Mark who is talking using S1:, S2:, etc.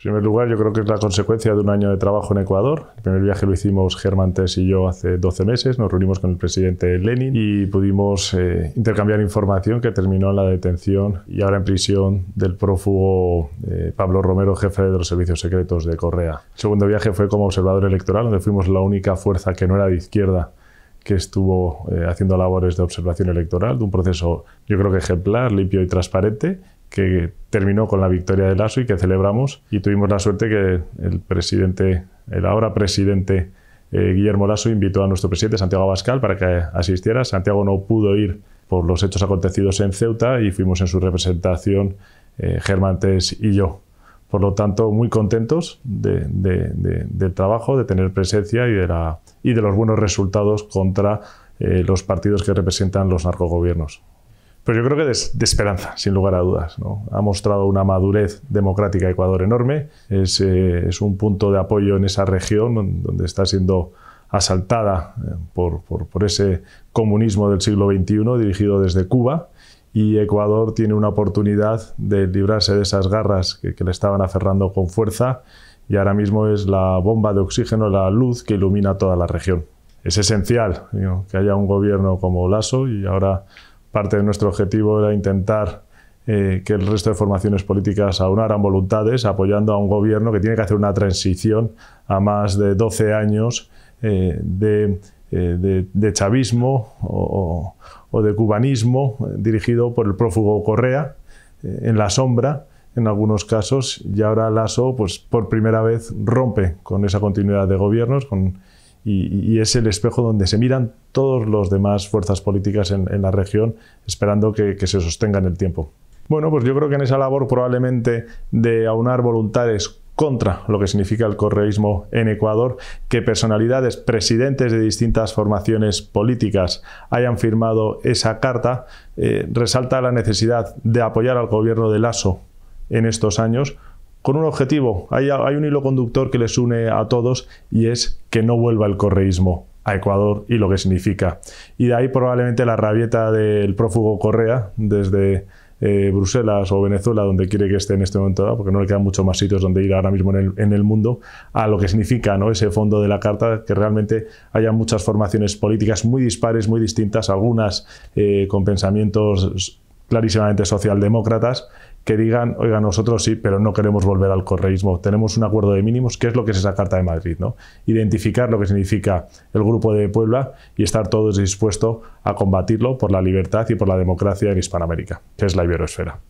S1: En primer lugar, yo creo que es la consecuencia de un año de trabajo en Ecuador. El primer viaje lo hicimos Germán Tess y yo hace 12 meses. Nos reunimos con el presidente Lenin y pudimos eh, intercambiar información que terminó en la detención y ahora en prisión del prófugo eh, Pablo Romero, jefe de los servicios secretos de Correa. El segundo viaje fue como observador electoral, donde fuimos la única fuerza que no era de izquierda que estuvo eh, haciendo labores de observación electoral, de un proceso, yo creo que ejemplar, limpio y transparente, que terminó con la victoria de Lasso y que celebramos. Y tuvimos la suerte que el presidente, el ahora presidente eh, Guillermo Lasso, invitó a nuestro presidente Santiago Abascal para que asistiera. Santiago no pudo ir por los hechos acontecidos en Ceuta y fuimos en su representación eh, Germán y yo. Por lo tanto, muy contentos del trabajo, de tener presencia y de, los buenos resultados contra eh, los partidos que representan los narcogobiernos. Pero yo creo que de, de, esperanza, sin lugar a dudas. Ha mostrado una madurez democrática Ecuador enorme. Es, eh, un punto de apoyo en esa región donde está siendo asaltada eh, por, por ese comunismo del siglo XXI dirigido desde Cuba y Ecuador tiene una oportunidad de librarse de esas garras que, le estaban aferrando con fuerza y ahora mismo es la bomba de oxígeno, la luz que ilumina toda la región. Es esencial que haya un gobierno como Lasso y ahora parte de nuestro objetivo era intentar eh, que el resto de formaciones políticas aunaran voluntades apoyando a un gobierno que tiene que hacer una transición a más de 12 años eh, de eh, de, chavismo o, de cubanismo eh, dirigido por el prófugo Correa eh, en la sombra en algunos casos y ahora Lasso pues por primera vez rompe con esa continuidad de gobiernos con, y, es el espejo donde se miran todos los demás fuerzas políticas en, la región esperando que, que, se sostenga en el tiempo. Bueno, pues yo creo que en esa labor probablemente de aunar voluntades contra lo que significa el correísmo en Ecuador, que personalidades presidentes de distintas formaciones políticas hayan firmado esa carta, eh, resalta la necesidad de apoyar al gobierno de Lasso en estos años con un objetivo. Hay, hay un hilo conductor que les une a todos y es que no vuelva el correísmo a Ecuador y lo que significa. Y de ahí probablemente la rabieta del prófugo Correa desde eh, Bruselas o Venezuela, donde quiere que esté en este momento, ah, porque no le quedan muchos más sitios donde ir ahora mismo en el, mundo, a lo que significa ese fondo de la carta, que realmente haya muchas formaciones políticas muy dispares, muy distintas, algunas eh, con pensamientos clarísimamente socialdemócratas que digan, oiga, nosotros sí, pero no queremos volver al correísmo, tenemos un acuerdo de mínimos, que es lo que es esa Carta de Madrid, ¿no? Identificar lo que significa el Grupo de Puebla y estar todos dispuestos a combatirlo por la libertad y por la democracia en Hispanoamérica, que es la iberosfera.